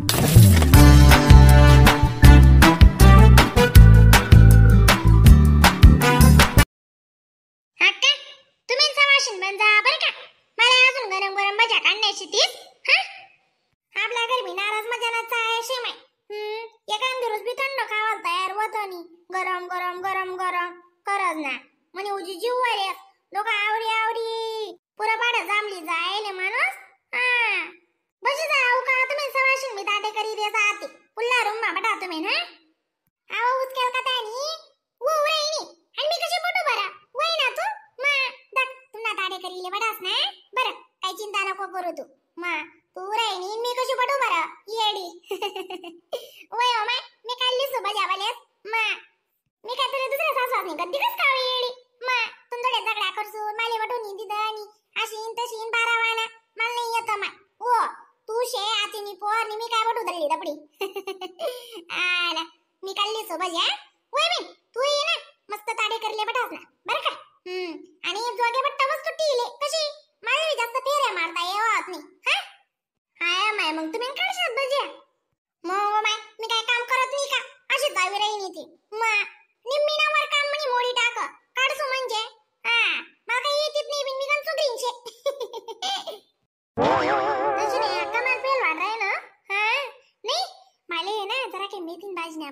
नाराज तयार गरम गरम गरम गरम करज ना म्हणे उजी जीव वाले लोक आवडी आवडी पुरा पाडा जांभली जायले माणूस हा బుజ్జిసావు కాదు మీ సవాషింగ్ మీ దాటే ఖరీదే సాతి పుల్లారు మా బటాతు మేనా ఆవ ఉత్కెల్కతాని ఓ ఊరేని అన్ని కసి పొట్టు బరా वैना तू मा तुना करीले ना बर काही चिंता नको करू तू मा तू रेनी मी कशी पडू बर येडी वय ओ हो, मा मी काढली सोबत मा मी काय तरी दुसऱ्या सासवास नाही गद्दी कस हो येडी मा दगडा करसू माले वटून इंदी अशी सोबत या ओए मी तू ये ना मस्त ताडे करले बटास ना बरं का हम्म आणि जोगे बट तवस तुटी इले कशी मला जास्त फेऱ्या मारता येवत नाही हा हाय माय मग तुम्ही काय शब्द जे मग माय मी काय काम करत नाही का अशी दावी राही नाही ती मा निम्मी ना वर काम म्हणी मोडी टाक काढसू म्हणजे हा मला काही येत नाही मी गंजू ग्रीनशे तशी नाही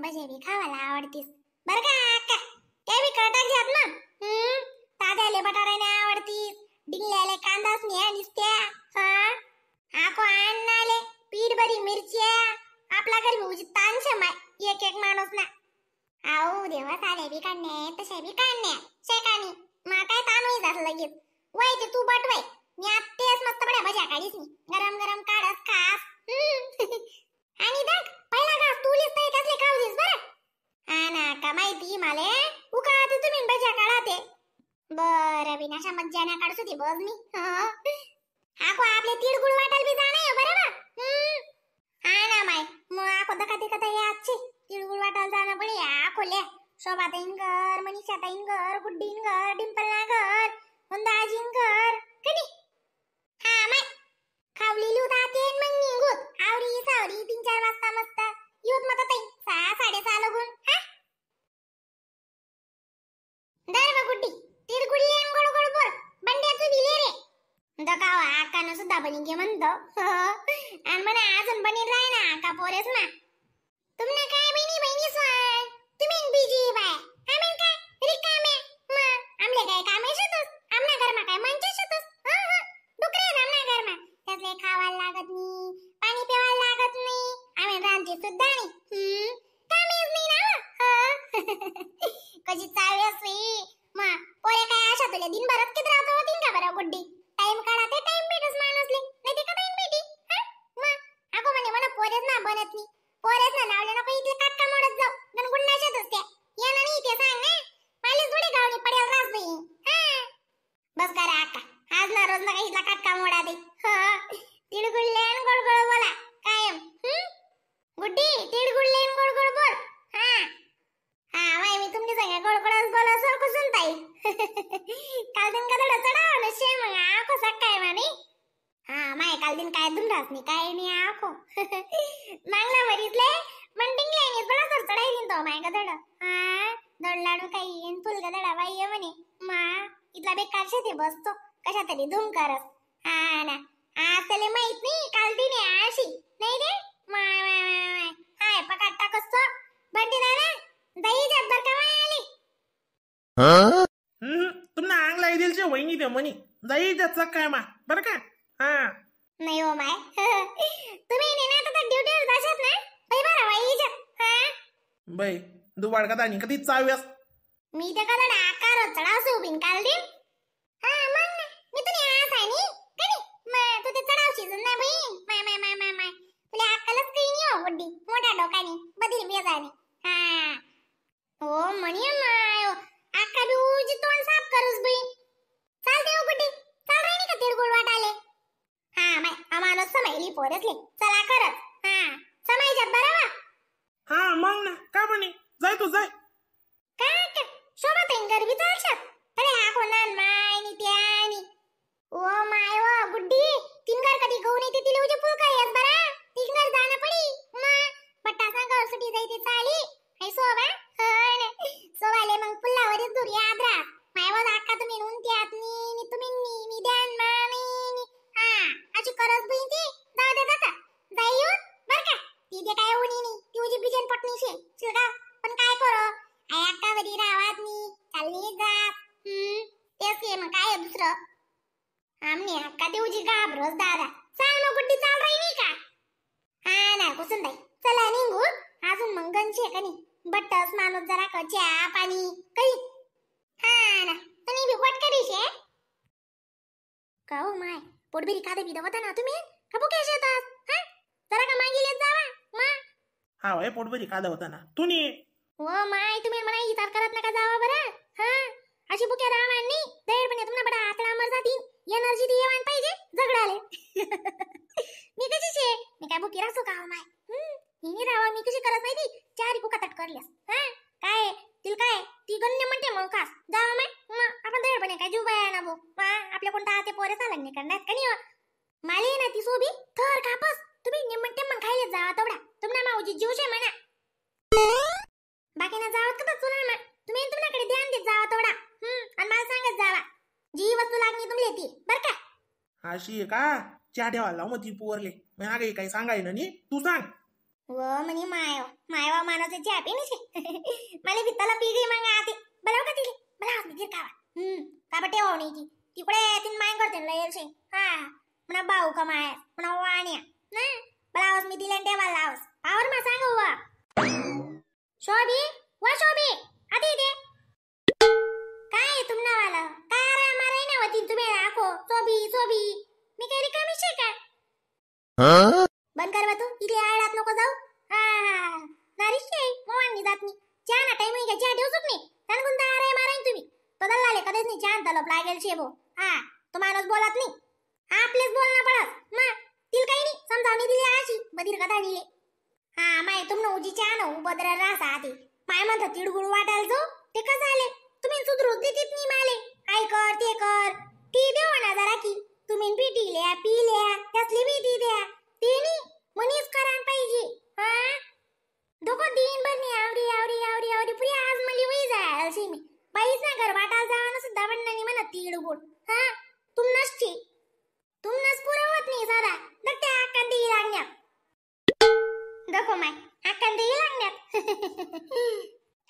मला बजेबी खावाला आवडतीस बर का अक्का ते बी कळतं घेत ना हम्म ताज्याले बटाट्याने आवडतीस डिंगल्याले कांदाच मी निसत्या हा आको आणले पीठ मिरची मिरच्या आपला घर भाऊजी ताण शमाय एक एक माणूस ना आओ देवा साले भी काढणे तसे बी काढणे शेकानी मा काय ताण होई जात लगेच वय ते तू बटवाय मी आत्तेच मस्त बड्या भज्या काढीस गरम गरम गरम काढस खास आणि बघ पहिला घास तू लिस्ट येत असले का दिस बरं हा ना का माहिती माले उका तू तुम्ही बजा काढा ते बर विनाशा मज्जा ना काढसो ती बघ मी को आपले तिळगुळ वाटाल बी जाणं बरं बरोबर हा ना माय आ आखो दका दिका तर आजची तिळगुळ वाटाल जाणं पण या खोल्या शोभाताईन घर मनीषा घर गुड्डीन घर डिंपलना घर ಅಕ್ಕನ ಸುದ್ದ ಬನಿಗೆ ಬಂದು ಅನ್ಮನೆ ना ಬನಿರ್ರಾಯನ ಅಕ್ಕ ना तुमने काय बहिणी बहिणी स्वाय तुम्ही बिजी बाय आम्ही काय रिकामे म आमले काय कामे शतस आमना घरमा काय म्हणजे शतस डुकरे आमना घरमा त्यातले खावायला लागत नाही पाणी पिवायला लागत नाही आम्ही रांची सुद्धा नाही मी काय मी आखो नांगला मरीजले वंडिंग लेनी बडा कर चढाई तो माय दडा आ दड लाडू काही इन फुल गडा वाईय मने मा इतला बेकार ते बसतो कशा तरी धूम कर हा ना आ माहित नाही काल दिने आशी नाही रे मा मा मा हाय पकड टाकस तो बंटी दाने दही जब भर का वाई आली हं तुम ना आंगला इदिल से वही मनी दही जत्ता काय मा बरं का हं नाही ओ हो माय दुबाड का दाणी कधी चाव्यास मी ते कदा आकार रचडा सोबीन काल दे हा मग मी तुला आज आहे नी कधी मा तू ते चढावशी नाही बहीण माय माय माय माय माय तुला अक्कलच काही नाही हो बुड्डी मोठ्या डोकानी बदली बेजानी हा ओ मणी माय आका दूज तोंड साफ करूस बहीण चाल देव हो, बुड्डी चाल रे का तिरगुळ वाटाले हा माय आमानो समायली पोरसले चला करत हा जात बरावा मित्र आम्ही अक्का देऊजी घाबरोस दादा चाल मग कुठे चाल नाही का हा ना कुसून ताई चला निघू अजून मग गंजी आहे का नाही बट्टस माणूस जरा का चहा पाणी काही हा ना तुम्ही भी वट करीश का हो माय पोटबिरी खादे बिदा होता ना तुम्ही कबो बुके तास हा जरा का मागिले जावा मा हा वय पोटबिरी खादे होता ना तुनी ओ हो, माय तुम्ही मला इतार करत नका जावा बरं हा अशी बुके रामांनी पण तुम्हाला बडा आकडा मर एनर्जी दिये येवान पाहिजे झगडाले मी कशी शे मी काय बुके रासो का हो माय नी रावा मी कशी करत नाही ती चारी कुका तट करल्यास हा काय तिल काय ती गण्य म्हणते मग का जाव माय मग आपण पण काय जीव बाया ना भो आपल्या कोणता आते पोरे चालत नाही करण्यात का नाही हो? माली ना ती सोबी थर कापस तुम्ही निमंटे मग खायले जा तेवढा तुमना माऊजी जीव मना म्हणा बाकी ना जावत का चुना तुम्ही तुमच्याकडे ध्यान देत जावा तोडा हम्म आणि मला सांगत जावा जी वस्तू लागली तुम्ही येते बर का अशी आहे का चहा ठेवायला लाव मग ती पोरले मग आगे काही सांगाय ना नी तू सांग व म्हणे माय मायवा मानाचे चहा छे मला वित्ताला पी गई मग आते बलाव का तिले मला हात गिर कावा हम्म का बटे हो नाही ती तिकडे तीन माय करते ना येलशे हा म्हणा भाऊ का माय म्हणा वाण्या ना ब्लाउज मी दिल्यान ठेवायला लावस पावर मा सांग वा शोभी वा शोभी आता दे काय तुम्हाला वाला काय आरा मारा ना होती तुम्ही आखो चोबी चोबी मी काही रिकामी शे का बंद कर बा तू इकडे आळात नको जाऊ हा हा नारी शे मोवांनी जात नाही चहा ना टाइम घ्या चहा ठेवू नाही त्यानं कोणता आरा माराय तुम्ही बदल झाले कधीच नाही चहा तलप लागेल शेबो हा तो माणूस बोलत नाही आपलेच बोलणं पडत मग तिल काही नाही मी दिली अशी बधीर कथा दिले हा माय तुमनं उजी चहा ना उभद्र रासा आधी माय म्हणतात गुड़ वाटायला जो ते कसं आले तुम्ही सुधरूच देतीत नाही माले काय कर ते कर ती देऊ ना जरा की तुम्ही पी पिल्या त्यातली भीती द्या अक्कलही लागण्यात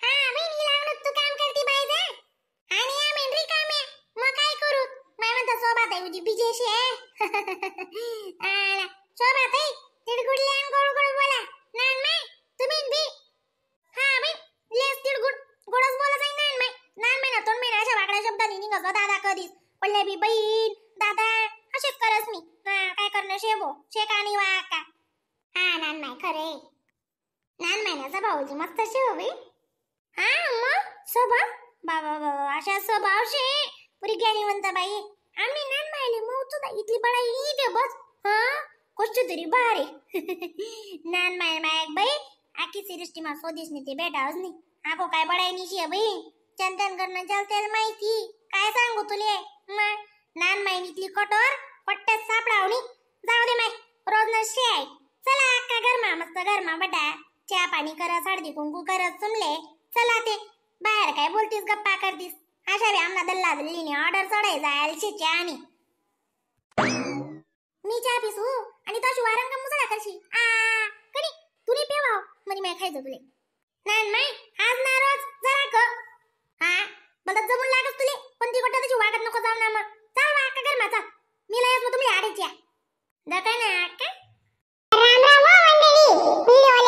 हा नी लावणं तू काम करती बाई पाहिजे आणि या मेंढी काम आहे मग काय करू माय म्हणता सोबत आहे म्हणजे बिजेशी आहे आला सोबत आहे तिडगुडले आणि गोड गोड बोला नान माय तुम्ही बी हा मी लेस तिडगुड गोडच बोलत आहे नान माय नान माय ना तोंड मेरा अशा वाकड्या शब्दांनी निघत हो दादा कधीच पडले बी बहीण दादा असेच करस मी हा काय करणं शेबो शेकानी वाका हा नान माय खरे लहान महिन्याचा भाऊजी मस्त होवी हा अम्मा स्वभाव बाबा बाबा अशा शे पुरी ज्ञानीवंत बाई आम्ही नान माहिले मौतू दा इथली बडाई दे बस हा कोष्ट तरी बारे नान माय माय बाई आखी सिरिष्टी मा स्वदेश नी ते बेटा नी आको काय बडाई निशी बाई चंदन करणं जलतेल माहिती काय सांगू तुले लहान महिने इथली कठोर पट्ट्यात सापडावणी जाऊ दे माय रोज नशी आहे चला अक्का घरमा मस्त घरमा बटा चहा पाणी करा हळदी कुंकू करस चुमले चला ते बाहेर काय बोलतीस गप्पा करतीस अशा बी आमना दल्ला दिल्लीने ऑर्डर चढाय जायल चहा आणि मी चहा पिसू आणि तशी वारंग मुसळा करशी आ कणी तुने पेवाव हो. म्हणजे मी खायचं तुले नाही नाही आज ना रोज जरा क हा मला जमून लागत तुले पण ती गोष्ट तशी वागत नको जाऊ ना मग चाल घर कर माझा मी लयच मग तुम्ही आडेच्या दकाना का राम राम हो, मंडळी